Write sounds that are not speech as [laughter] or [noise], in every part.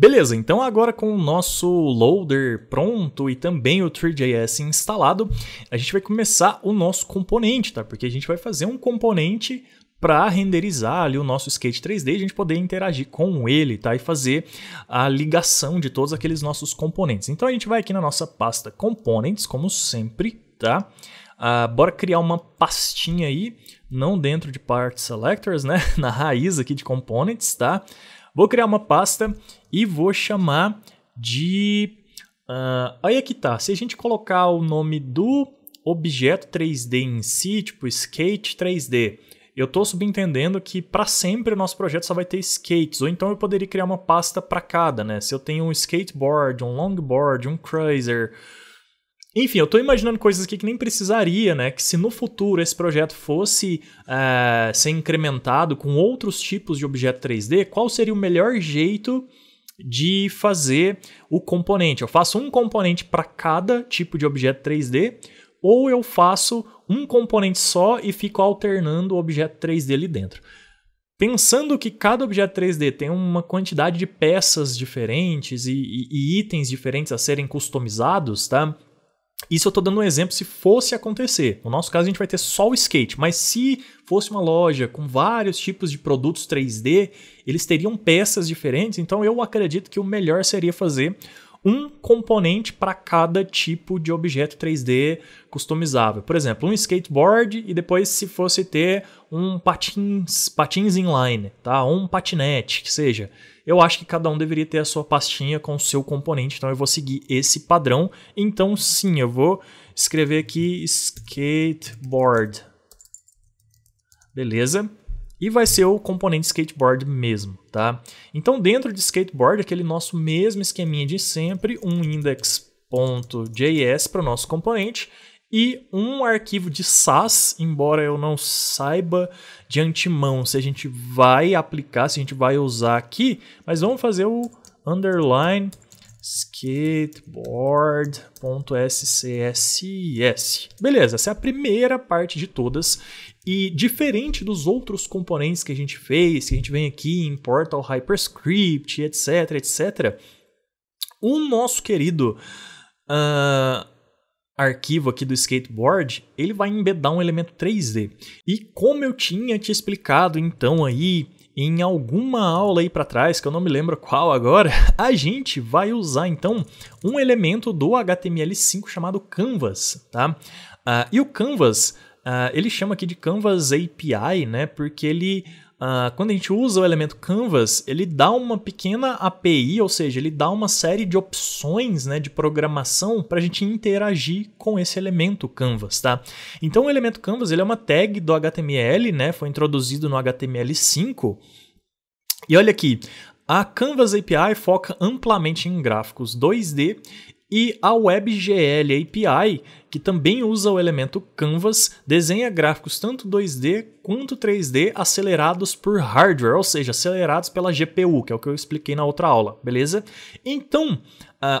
Beleza, então agora com o nosso loader pronto e também o 3JS instalado, a gente vai começar o nosso componente, tá? Porque a gente vai fazer um componente para renderizar ali o nosso skate 3D, a gente poder interagir com ele, tá? E fazer a ligação de todos aqueles nossos componentes. Então a gente vai aqui na nossa pasta components, como sempre, tá? Ah, bora criar uma pastinha aí, não dentro de part selectors, né? [laughs] Na raiz aqui de components, tá? Vou criar uma pasta e vou chamar de... Uh, aí é que tá, se a gente colocar o nome do objeto 3D em si, tipo skate 3D, eu estou subentendendo que para sempre o nosso projeto só vai ter skates, ou então eu poderia criar uma pasta para cada, né? Se eu tenho um skateboard, um longboard, um cruiser, enfim, eu estou imaginando coisas aqui que nem precisaria, né? Que se no futuro esse projeto fosse é, ser incrementado com outros tipos de objeto 3D, qual seria o melhor jeito de fazer o componente? Eu faço um componente para cada tipo de objeto 3D ou eu faço um componente só e fico alternando o objeto 3D ali dentro? pensando que cada objeto 3D tem uma quantidade de peças diferentes e, e, e, itens diferentes a serem customizados, tá? Isso eu estou dando um exemplo se fosse acontecer. No nosso caso, a gente vai ter só o skate, mas se fosse uma loja com vários tipos de produtos 3D, eles teriam peças diferentes, então eu acredito que o melhor seria fazer um componente para cada tipo de objeto 3D customizável. Por exemplo, um skateboard e depois se fosse ter um patins, patins inline, tá? Ou um patinete, que seja. Eu acho que cada um deveria ter a sua pastinha com o seu componente, então eu vou seguir esse padrão. Então sim, eu vou escrever aqui skateboard. Beleza? e vai ser o componente skateboard mesmo, tá? Então dentro de skateboard, aquele nosso mesmo esqueminha de sempre, um index.js para o nosso componente e um arquivo de SAS, embora eu não saiba de antemão se a gente vai aplicar, se a gente vai usar aqui, mas vamos fazer o underline skateboard.scss. Beleza, essa é a primeira parte de todas e diferente dos outros componentes que a gente fez, que a gente vem aqui, importa o Hyperscript, etc, etc, o nosso querido uh, arquivo aqui do skateboard, ele vai embedar um elemento 3D. E como eu tinha te explicado então aí em alguma aula aí para trás, que eu não me lembro qual agora, [laughs] a gente vai usar então um elemento do HTML5 chamado canvas, tá? Uh, e o canvas ah, ele chama aqui de Canvas API, né? Porque ele, uh, quando a gente usa o elemento Canvas, ele dá uma pequena API, ou seja, ele dá uma série de opções né, de programação para a gente interagir com esse elemento Canvas, tá? Então, o elemento Canvas ele é uma tag do HTML, né? Foi introduzido no HTML5. E olha aqui, a Canvas API foca amplamente em gráficos 2D e a WebGL API, que também usa o elemento Canvas, desenha gráficos tanto 2D quanto 3D acelerados por hardware, ou seja, acelerados pela GPU, que é o que eu expliquei na outra aula, beleza? Então, uh,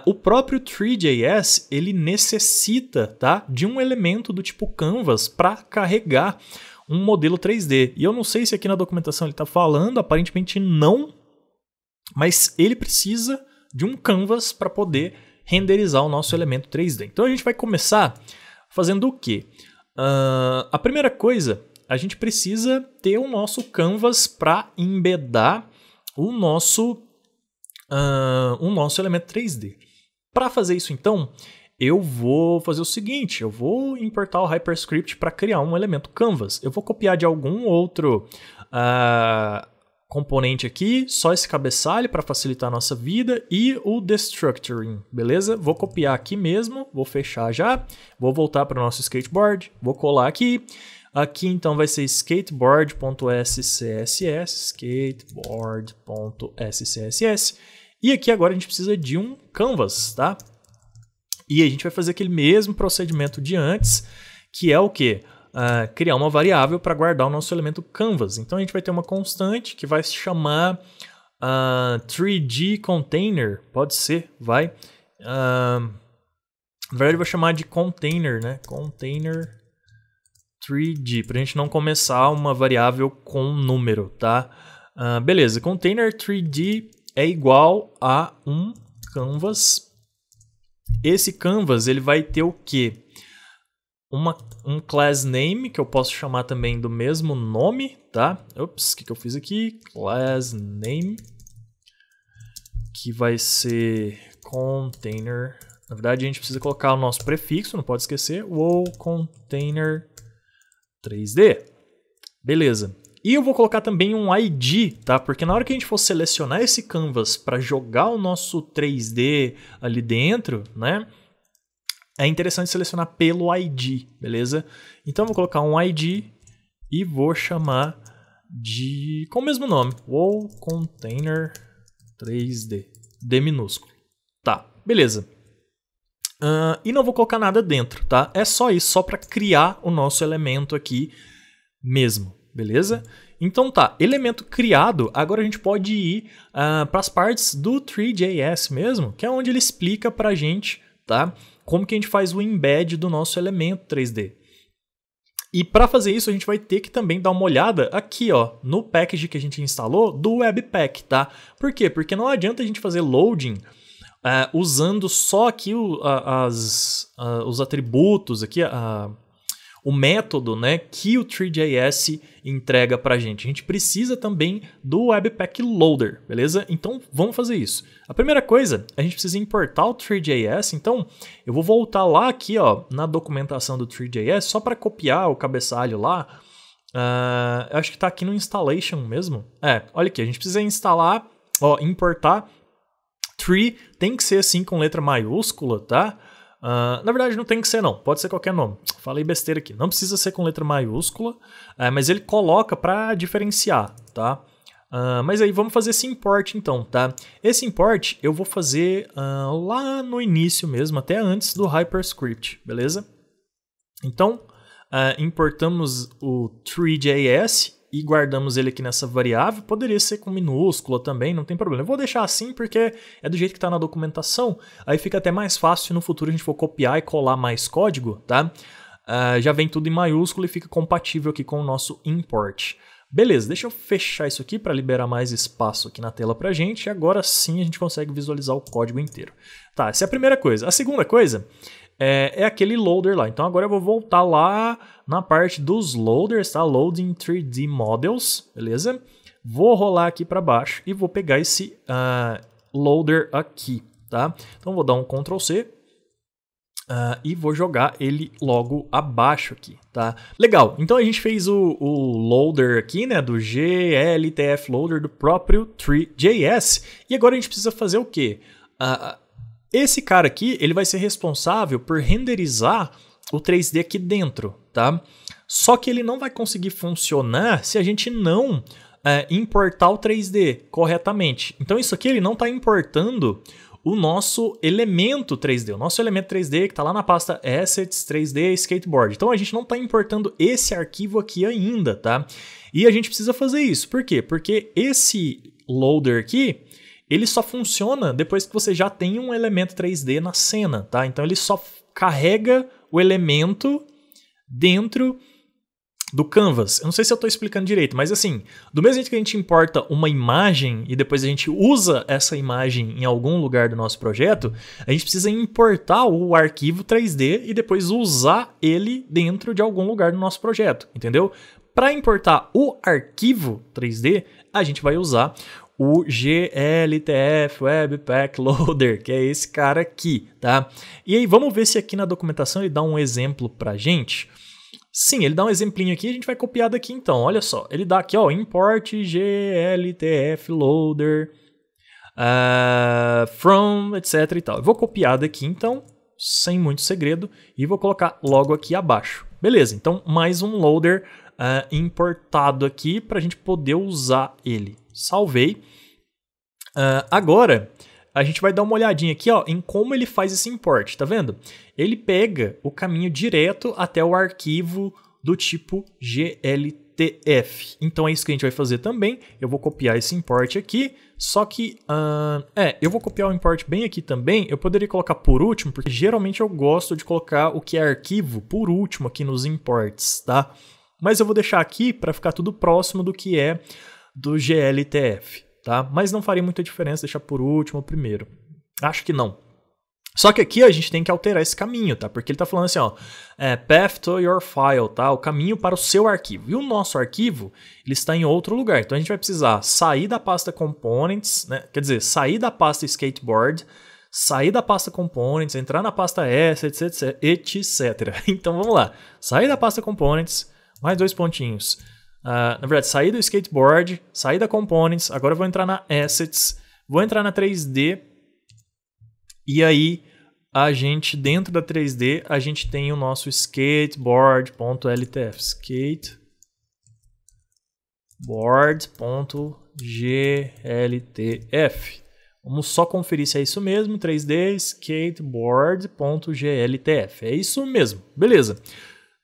o próprio 3JS, ele necessita tá, de um elemento do tipo Canvas para carregar um modelo 3D. E eu não sei se aqui na documentação ele está falando, aparentemente não, mas ele precisa de um canvas para poder renderizar o nosso elemento 3D. Então a gente vai começar fazendo o quê? Uh, a primeira coisa, a gente precisa ter o nosso canvas para embedar o nosso, uh, o nosso elemento 3D. Para fazer isso, então, eu vou fazer o seguinte, eu vou importar o Hyperscript para criar um elemento canvas. Eu vou copiar de algum outro... Uh, componente aqui, só esse cabeçalho para facilitar a nossa vida e o destructuring, beleza? Vou copiar aqui mesmo, vou fechar já, vou voltar para o nosso skateboard, vou colar aqui. Aqui então vai ser skateboard.scss, skateboard.scss. E aqui agora a gente precisa de um canvas, tá? E a gente vai fazer aquele mesmo procedimento de antes, que é o quê? uh, criar uma variável para guardar o nosso elemento canvas. Então a gente vai ter uma constante que vai se chamar uh, ah, 3D container, pode ser, vai. Uh, na verdade eu vou chamar de container, né? Container 3D, para a gente não começar uma variável com número, tá? Uh, beleza, container 3D é igual a um canvas. Esse canvas ele vai ter o quê? uma, um class name que eu posso chamar também do mesmo nome, tá? Ops, o que, que eu fiz aqui? Class name que vai ser container. Na verdade, a gente precisa colocar o nosso prefixo, não pode esquecer, wow container 3D. Beleza. E eu vou colocar também um ID, tá? Porque na hora que a gente for selecionar esse canvas para jogar o nosso 3D ali dentro, né? é interessante selecionar pelo ID, beleza? Então eu vou colocar um ID e vou chamar de com o mesmo nome, wow container 3D, D minúsculo. Tá, beleza. Uh, e não vou colocar nada dentro, tá? É só isso, só para criar o nosso elemento aqui mesmo, beleza? Então tá, elemento criado, agora a gente pode ir uh, ah, para as partes do 3JS mesmo, que é onde ele explica para a gente, tá? como que a gente faz o embed do nosso elemento 3D. E para fazer isso, a gente vai ter que também dar uma olhada aqui, ó, no package que a gente instalou do Webpack, tá? Por quê? Porque não adianta a gente fazer loading uh, usando só aqui o, uh, as, uh, os atributos, aqui a o método né, que o 3JS entrega para a gente. A gente precisa também do Webpack Loader, beleza? Então vamos fazer isso. A primeira coisa, a gente precisa importar o 3JS, então eu vou voltar lá aqui ó, na documentação do 3JS só para copiar o cabeçalho lá. Uh, eu acho que está aqui no installation mesmo. É, olha aqui, a gente precisa instalar, ó, importar tree, tem que ser assim com letra maiúscula, tá? Uh, na verdade, não tem que ser, não. Pode ser qualquer nome. Falei besteira aqui. Não precisa ser com letra maiúscula, uh, mas ele coloca para diferenciar, tá? Uh, mas aí vamos fazer esse import então, tá? Esse import eu vou fazer ah, lá no início mesmo, até antes do Hyperscript, beleza? Então, importamos o 3JS e guardamos ele aqui nessa variável. Poderia ser com minúscula também, não tem problema. Eu vou deixar assim porque é do jeito que está na documentação. Aí fica até mais fácil se no futuro a gente for copiar e colar mais código, tá? Uh, já vem tudo em maiúsculo e fica compatível aqui com o nosso import. Beleza, deixa eu fechar isso aqui para liberar mais espaço aqui na tela para a gente. Agora sim a gente consegue visualizar o código inteiro. Tá, essa é a primeira coisa. A segunda coisa é, é aquele loader lá. Então agora eu vou voltar lá na parte dos loaders, tá? Loading 3D Models, beleza? Vou rolar aqui para baixo e vou pegar esse uh, loader aqui, tá? Então vou dar um Ctrl C, Uh, e vou jogar ele logo abaixo aqui, tá? Legal, então a gente fez o, o loader aqui, né, do GLTF loader do próprio 3 e agora a gente precisa fazer o quê? Uh, esse cara aqui, ele vai ser responsável por renderizar o 3D aqui dentro, tá? Só que ele não vai conseguir funcionar se a gente não é, importar o 3D corretamente. Então isso aqui ele não está importando o nosso elemento 3D, o nosso elemento 3D que está lá na pasta é Assets 3D Skateboard. Então a gente não está importando esse arquivo aqui ainda, tá? E a gente precisa fazer isso. Por quê? Porque esse loader aqui, ele só funciona depois que você já tem um elemento 3D na cena, tá? Então ele só carrega o elemento dentro do canvas. Eu não sei se eu estou explicando direito, mas assim, do mesmo jeito que a gente importa uma imagem e depois a gente usa essa imagem em algum lugar do nosso projeto, a gente precisa importar o arquivo 3D e depois usar ele dentro de algum lugar do nosso projeto, entendeu? Para importar o arquivo 3D, a gente vai usar o GLTF Webpack Loader, que é esse cara aqui, tá? E aí vamos ver se aqui na documentação ele dá um exemplo pra gente. Sim, ele dá um exemplinho aqui, a gente vai copiar daqui então. Olha só, ele dá aqui, ó, import gltf loader uh, from etc e tal. Eu vou copiar daqui então, sem muito segredo, e vou colocar logo aqui abaixo. Beleza, então mais um loader uh, importado aqui para a gente poder usar ele. Salvei. Uh, agora, a gente vai dar uma olhadinha aqui ó, em como ele faz esse import, tá vendo? Ele pega o caminho direto até o arquivo do tipo GLTF. Então é isso que a gente vai fazer também. Eu vou copiar esse import aqui, só que, uh, é, eu vou copiar o import bem aqui também. Eu poderia colocar por último, porque geralmente eu gosto de colocar o que é arquivo por último aqui nos imports, tá? Mas eu vou deixar aqui para ficar tudo próximo do que é do GLTF, tá? Mas não faria muita diferença deixar por último ou primeiro. Acho que não. Só que aqui a gente tem que alterar esse caminho, tá? Porque ele tá falando assim, ó, é, path to your file, tá? O caminho para o seu arquivo. E o nosso arquivo, ele está em outro lugar. Então a gente vai precisar sair da pasta components, né? Quer dizer, sair da pasta skateboard, sair da pasta components, entrar na pasta assets, etc, etc. [laughs] Então vamos lá. Sair da pasta components, mais dois pontinhos. Uh, na verdade, sair do skateboard, sair da components, agora eu vou entrar na assets, vou entrar na 3D e aí a gente dentro da 3D, a gente tem o nosso skateboard.ltf, skateboard.gltf. Vamos só conferir se é isso mesmo, 3D skateboard.gltf. É isso mesmo. Beleza.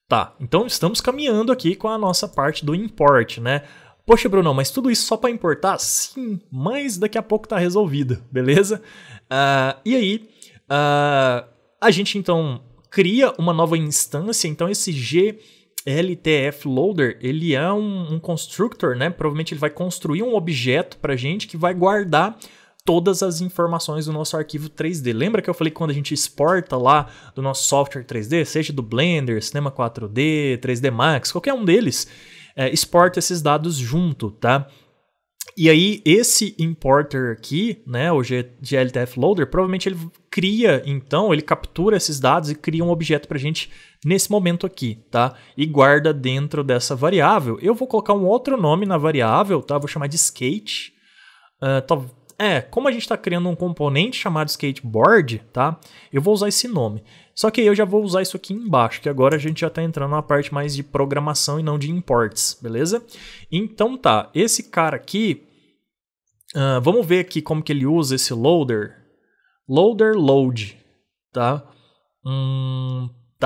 Tá, então estamos caminhando aqui com a nossa parte do import, né? Poxa, Bruno, mas tudo isso só para importar? Sim, mas daqui a pouco tá resolvido, beleza? Uh, e aí, uh, a gente então cria uma nova instância, então esse GLTF Loader, ele é um, um, constructor, né? Provavelmente ele vai construir um objeto para gente que vai guardar todas as informações do nosso arquivo 3D. Lembra que eu falei que quando a gente exporta lá do nosso software 3D, seja do Blender, Cinema 4D, 3D Max, qualquer um deles, é, exporta esses dados junto, tá? E aí, esse importer aqui, né, o GLTF Loader, provavelmente ele cria, então, ele captura esses dados e cria um objeto para a gente nesse momento aqui, tá? E guarda dentro dessa variável. Eu vou colocar um outro nome na variável, tá? Vou chamar de skate. Uh, é, como a gente está criando um componente chamado skateboard, tá? Eu vou usar esse nome. Só que eu já vou usar isso aqui embaixo, que agora a gente já está entrando na parte mais de programação e não de imports, beleza? Então tá, esse cara aqui, uh, vamos ver aqui como que ele usa esse loader. Loader load, tá? Hum,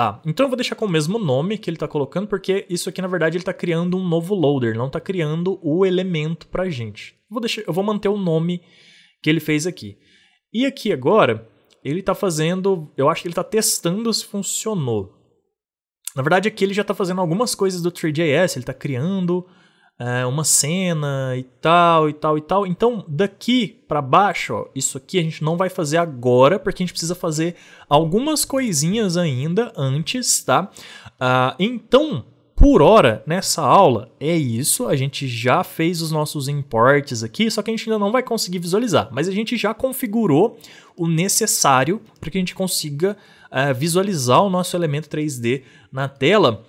Tá, então eu vou deixar com o mesmo nome que ele está colocando, porque isso aqui, na verdade, ele está criando um novo loader, não está criando o elemento para a gente. Vou deixar, eu vou manter o nome que ele fez aqui. E aqui agora, ele está fazendo, eu acho que ele está testando se funcionou. Na verdade, aqui ele já está fazendo algumas coisas do 3JS, ele está criando é, uma cena e tal, e tal, e tal. Então, daqui para baixo, ó, isso aqui a gente não vai fazer agora, porque a gente precisa fazer algumas coisinhas ainda antes, tá? Ah, então, por hora, nessa aula, é isso. A gente já fez os nossos imports aqui, só que a gente ainda não vai conseguir visualizar. Mas a gente já configurou o necessário para que a gente consiga uh, visualizar o nosso elemento 3D na tela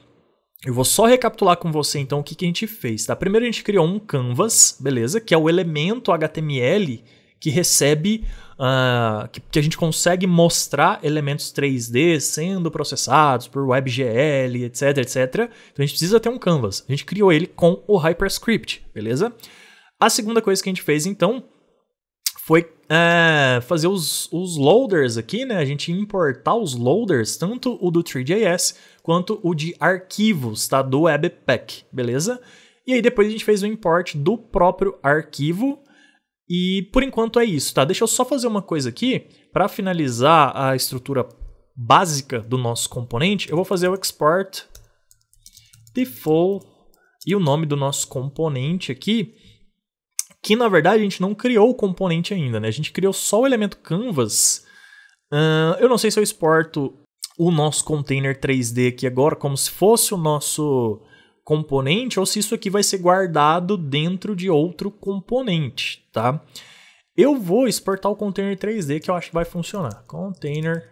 eu vou só recapitular com você então o que, que a gente fez. Tá? Primeiro a gente criou um canvas, beleza? Que é o elemento HTML que recebe, uh, que, que, a gente consegue mostrar elementos 3D sendo processados por WebGL, etc, etc. Então a gente precisa ter um canvas. A gente criou ele com o HyperScript, beleza? A segunda coisa que a gente fez então foi é, fazer os, os loaders aqui, né? A gente importar os loaders, tanto o do 3JS quanto o de arquivos, tá? Do Webpack, beleza? E aí depois a gente fez o import do próprio arquivo. E por enquanto é isso, tá? Deixa eu só fazer uma coisa aqui. Para finalizar a estrutura básica do nosso componente, eu vou fazer o export default e o nome do nosso componente aqui que na verdade a gente não criou o componente ainda, né? A gente criou só o elemento canvas. Uh, eu não sei se eu exporto o nosso container 3D aqui agora como se fosse o nosso componente ou se isso aqui vai ser guardado dentro de outro componente, tá? Eu vou exportar o container 3D que eu acho que vai funcionar. Container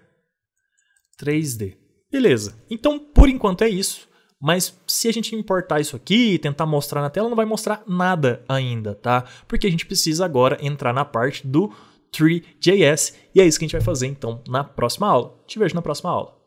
3D. Beleza. Então, por enquanto é isso. Mas se a gente importar isso aqui e tentar mostrar na tela, não vai mostrar nada ainda, tá? Porque a gente precisa agora entrar na parte do Tree.js e é isso que a gente vai fazer então na próxima aula. Te vejo na próxima aula.